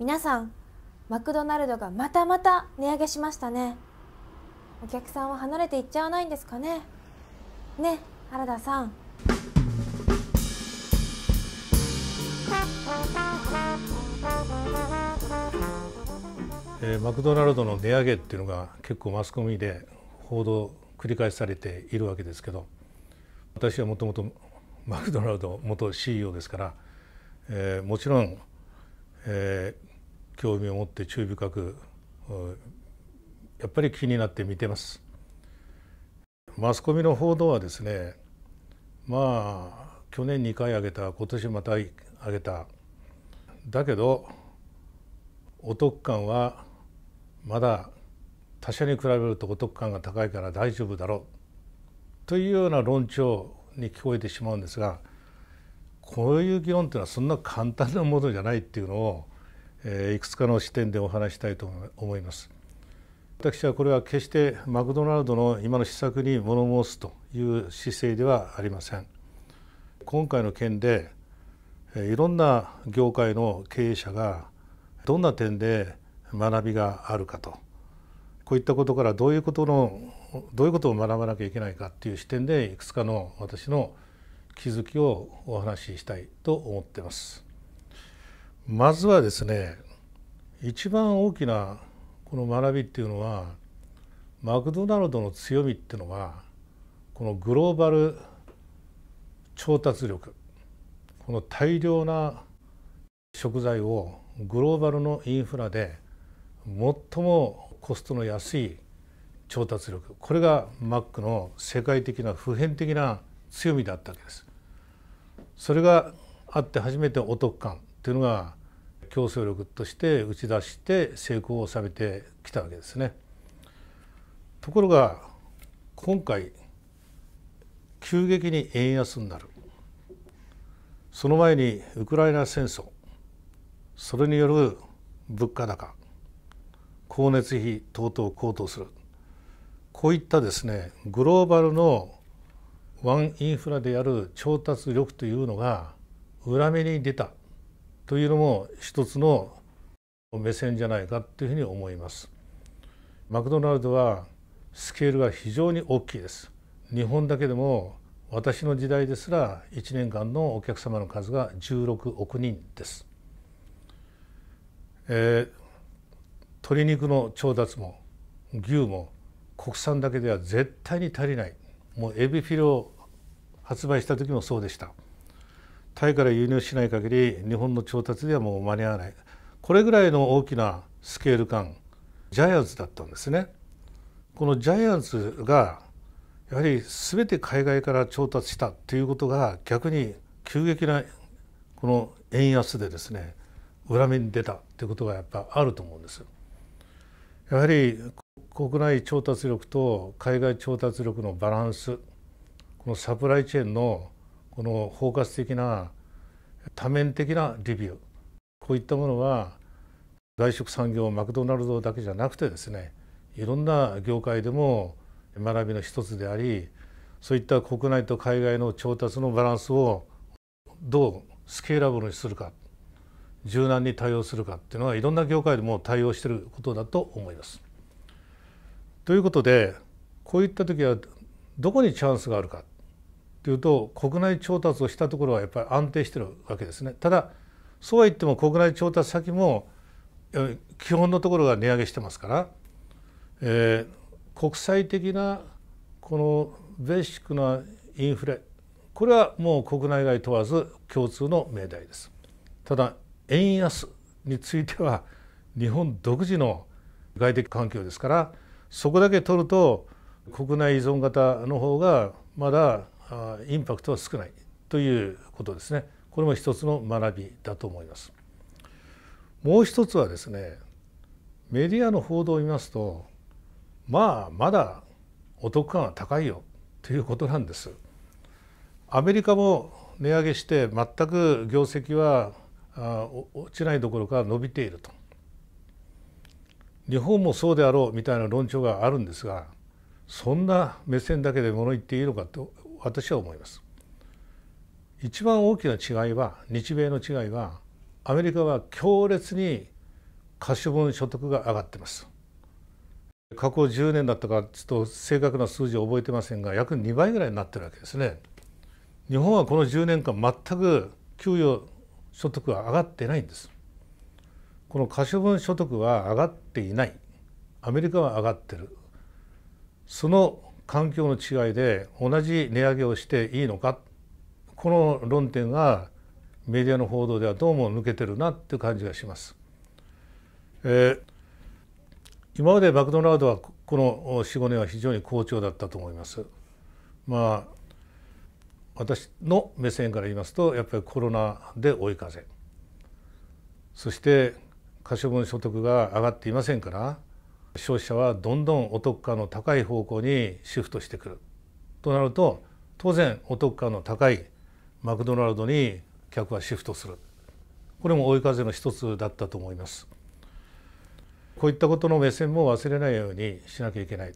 皆さんマクドナルドがまたまた値上げしましたねお客さんは離れていっちゃわないんですかねね原田さんえー、マクドナルドの値上げっていうのが結構マスコミで報道繰り返されているわけですけど私はもともとマクドナルド元 CEO ですから、えー、もちろん、えー、興味を持って注意深くやっぱり気になって見てます。マスコミの報道はですねまあ去年2回上げた今年また上げただけどお得感はまだ他社に比べるとお得感が高いから大丈夫だろうというような論調に聞こえてしまうんですがこういう議論というのはそんな簡単なものじゃないっていうのをいくつかの視点でお話したいと思います。私はこれは決してマクドナルドの今の施策に物申すという姿勢ではありません。今回の件でいろんな業界の経営者がどんな点で学びがあるかとこういったことからどういうことのどういうことを学ばなきゃいけないかっていう視点でいくつかの私の気づきをお話ししたいと思ってます。まずはですね一番大きなこの学びっていうのはマクドナルドの強みっていうのはこのグローバル調達力この大量な食材をグローバルのインフラで最もコストの安い調達力これがマックの世界的な普遍的な強みだったわけです。それがあって初めてお得感ていうのが競争力として打ち出して成功を収めてきたわけですね。ところが今回急激に円安になるその前にウクライナ戦争それによる物価高光熱費等々高騰するこういったですねグローバルのワンインフラでやる調達力というのが裏目に出たというのも一つの目線じゃないかというふうに思います。マクドナルドはスケールが非常に大きいです。日本だけでも私の時代ですら1年間のお客様の数が16億人です。えー、鶏肉の調達も牛も国産だけでは絶対に足りないもうエビフィルを発売した時もそうでした。タイから輸入しない限り日本の調達ではもう間に合わないこれぐらいの大きなスケール感ジャイアンツだったんですね。このジャイアンツがやはり全て海外から調達したということが逆に急激なこの円安でですね裏目に出たということがやっぱあると思うんです。やはり国内調達力と海外調達力のバランスこのサプライチェーンのこの包括的な多面的なリビューこういったものは外食産業マクドナルドだけじゃなくてですねいろんな業界でも学びの一つでありそういった国内と海外の調達のバランスをどうスケーラブルにするか柔軟に対応するかっていうのはいろんな業界でも対応していることだと思います。ということでこういった時はどこにチャンスがあるかというと国内調達をしたところはやっぱり安定してるわけですね。ただそうは言っても国内調達先も基本のところが値上げしてますから、えー、国際的なこのベーシックなインフレこれはもう国内外問わず共通の命題です。ただ円安については日本独自の外的環境ですからそこだけ取ると国内依存型の方がまだインパクトは少ないということですねこれも一つの学びだと思います。もう一つはですねメディアの報道を見ますとまあまだお得感は高いよということなんです。アメリカも値上げして全く業績は落ちないどころか伸びていると日本もそうであろうみたいな論調があるんですがそんな目線だけで物言っていいのかと私は思います。一番大きな違いは日米の違いはアメリカは強烈に可処分所得が上がってます。過去10年だったかちょっと正確な数字を覚えてませんが約2倍ぐらいになってるわけですね。日本はこの10年間全く給与所得は上がってないんです。この可処分所得は上がっていないアメリカは上がってるその環境の違いで同じ値上げをしていいのかこの論点がメディアの報道ではどうも抜けてるなっていう感じがします。えー、今までマクドナルドはこの45年は非常に好調だったと思います。まあ私の目線から言いますとやっぱりコロナで追い風そして可処分所得が上がっていませんから消費者はどんどんお得感の高い方向にシフトしてくるとなると当然お得感の高いマクドナルドに客はシフトするこれも追い風の一つだったと思いますこういったことの目線も忘れないようにしなきゃいけない、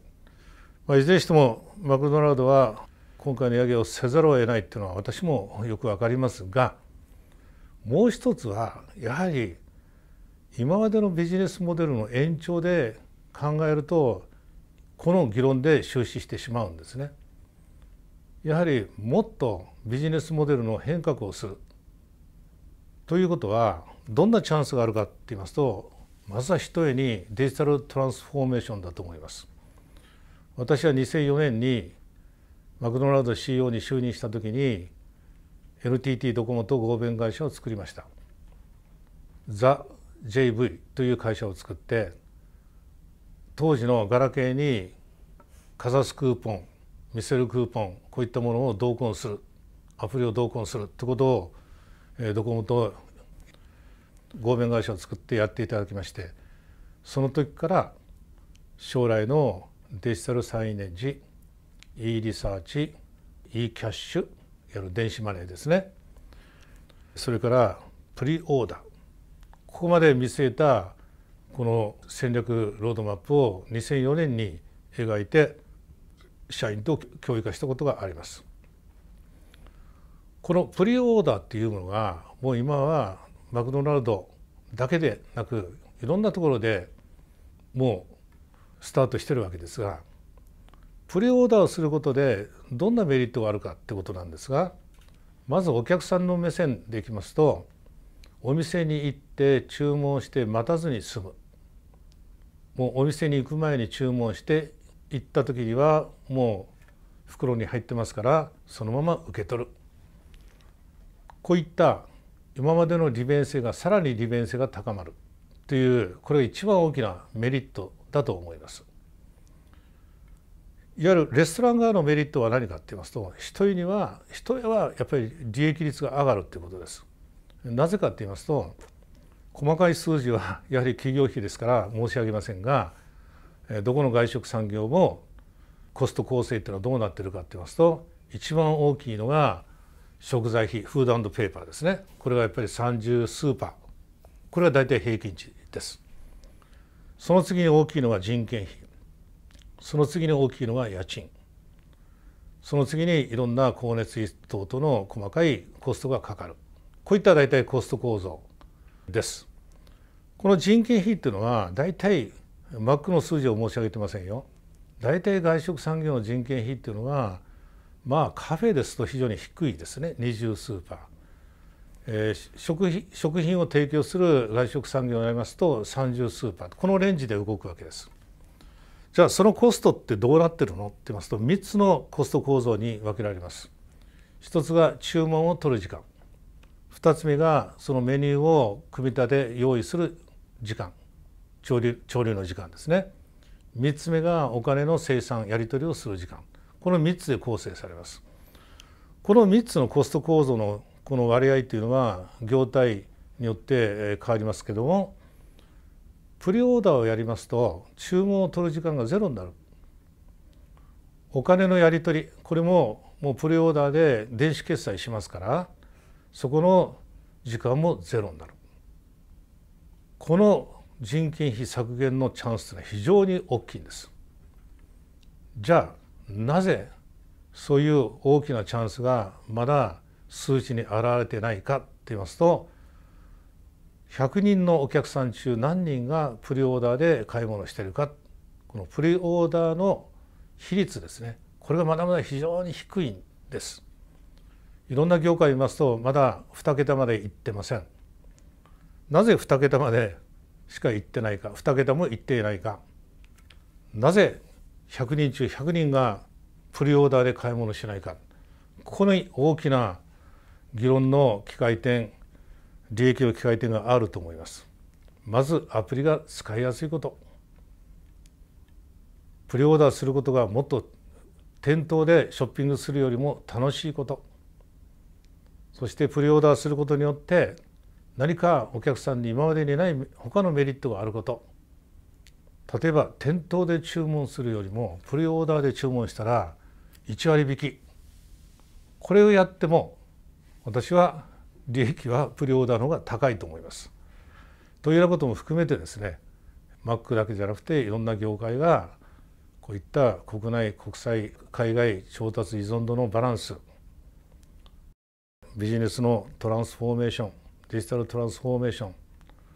まあ、いずれにしてもマクドナルドは今回の値上げをせざるを得ないっていうのは私もよく分かりますがもう一つはやはり今までのビジネスモデルの延長で考えるとこの議論で終始してしまうんですね。やはりもっとビジネスモデルの変革をするということはどんなチャンスがあるかって言いますとまずはひとえにデジタルトランスフォーメーションだと思います。私は2004年にマクドナルド CEO に就任した時に NTT ドコモと合弁会社を作りました。ザ・ JV という会社を作って当時のガラケーにかざすクーポン見せるクーポンこういったものを同梱するアプリを同梱するってことを、えドコモと合弁会社を作ってやっていただきましてその時から将来のデジタルサイネージ e リサーチ e キャッシュやる電子マネーですねそれからプリオーダーここまで見据えたこの戦略ロードマップを2004年に描いて社員と教育化したことがあります。このプリオーダーっていうものがもう今はマクドナルドだけでなくいろんなところでもうスタートしてるわけですがプリオーダーをすることでどんなメリットがあるかってことなんですがまずお客さんの目線でいきますとお店に行って注文して待たずに済むもうお店に行く前に注文して行った時にはもう袋に入ってますからそのまま受け取るこういった今までの利便性がさらに利便性が高まるというこれが一番大きなメリットだと思います。いわゆるレストラン側のメリットは何かって言いますと人には人はやっぱり利益率が上がるっていうことです。なぜかって言いますと細かい数字は やはり企業費ですから申し上げませんがどこの外食産業もコスト構成っていうのはどうなってるかっていいますと一番大きいのが食材費フードペーパーですねこれがやっぱり30ーパーこれは大体平均値ですその次に大きいのが人件費その次に大きいのが家賃その次にいろんな光熱費等々の細かいコストがかかるこういった大体コスト構造です。この人件費っていうのは大体マックの数字を申し上げてませんよ大体外食産業の人件費っていうのはまあカフェですと非常に低いですね二スーパー、えー、食食品を提供する外食産業になりますと三スーパーこのレンジで動くわけですじゃあそのコストってどうなってるのって言いますと3つのコスト構造に分けられます1つが注文を取る時間2つ目がそのメニューを組み立て用意する時間潮流潮流の時間ですね3つ目がお金の生産やり取りをする時間この3つで構成されます。この3つのコスト構造のこの割合というのは業態によって変わりますけどもプリオーダーをやりますと注文を取る時間がゼロになるお金のやり取りこれももうプリオーダーで電子決済しますからそこの時間もゼロになるこの人件費削減のチャンスが非常に大きいんです。じゃあなぜそういう大きなチャンスがまだ数値に現れてないかって言いますと100人のお客さん中何人がプリオーダーで買い物しているかこのプリオーダーの比率ですねこれがまだまだ非常に低いんです。いろんな業界を見ますとまだ2桁までいってません。なぜ2桁までしか行ってないか2桁も行っていないかなぜ100人中100人がプリオーダーで買い物しないかここに大きな議論の機会点利益の機会点があると思います。まずアプリが使いやすいことプリオーダーすることがもっと店頭でショッピングするよりも楽しいことそしてプリオーダーすることによって何かお客さんに今までにない他のメリットがあること例えば店頭で注文するよりもプリオーダーで注文したら1割引きこれをやっても私は利益はプリオーダーの方が高いと思います。というようなことも含めてですねマックだけじゃなくていろんな業界がこういった国内国際海外調達依存度のバランスビジネスのトランスフォーメーションデジタルトランスフォーメーション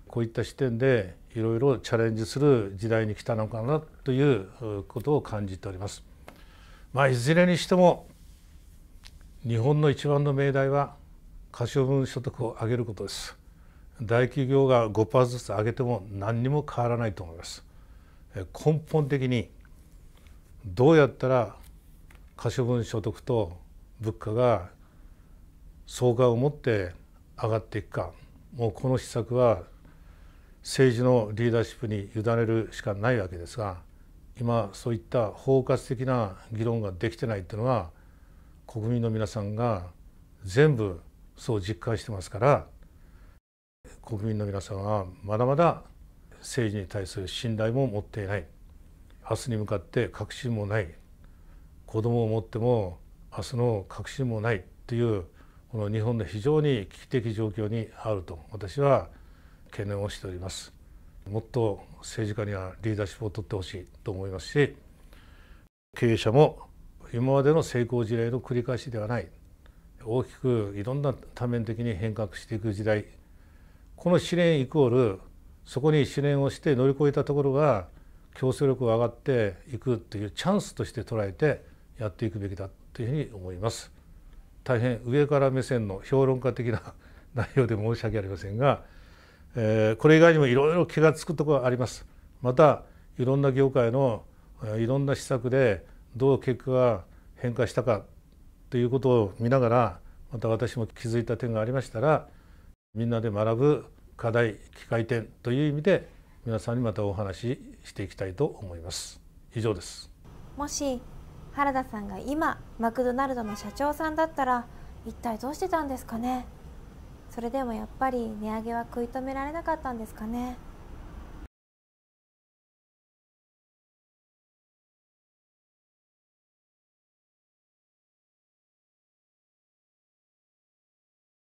こういった視点でいろいろチャレンジする時代に来たのかなということを感じております。まあ、いずれにしても日本の一番の命題は可処分所得を上げることです。大企業が5%ずつ上げても何にも変わらないと思います。根本的にどうやったら可処分所得と物価が相関を持って上がっていくかもうこの施策は政治のリーダーシップに委ねるしかないわけですが今そういった包括的な議論ができてないっていうのは国民の皆さんが全部そう実感してますから国民の皆さんはまだまだ政治に対する信頼も持っていない明日に向かって確信もない子供を持っても明日の確信もないというこの日本の非常に危機的状況にあると私は懸念をしておりますもっと政治家にはリーダーシップを取ってほしいと思いますし経営者も今までの成功事例の繰り返しではない大きくいろんな多面的に変革していく時代この試練イコールそこに試練をして乗り越えたところが競争力が上がっていくというチャンスとして捉えてやっていくべきだというふうに思います。大変上から目線の評論家的な 内容で申し訳ありませんが、えー、これ以外にもいろいろ気が付くところがあります。またいろんな業界のいろんな施策でどう結果が変化したかということを見ながらまた私も気づいた点がありましたらみんなで学ぶ課題機会点という意味で皆さんにまたお話ししていきたいと思います。以上ですもし原田さんが今マクドナルドの社長さんだったら一体どうしてたんですかねそれでもやっぱり値上げは食い止められなかったんですかね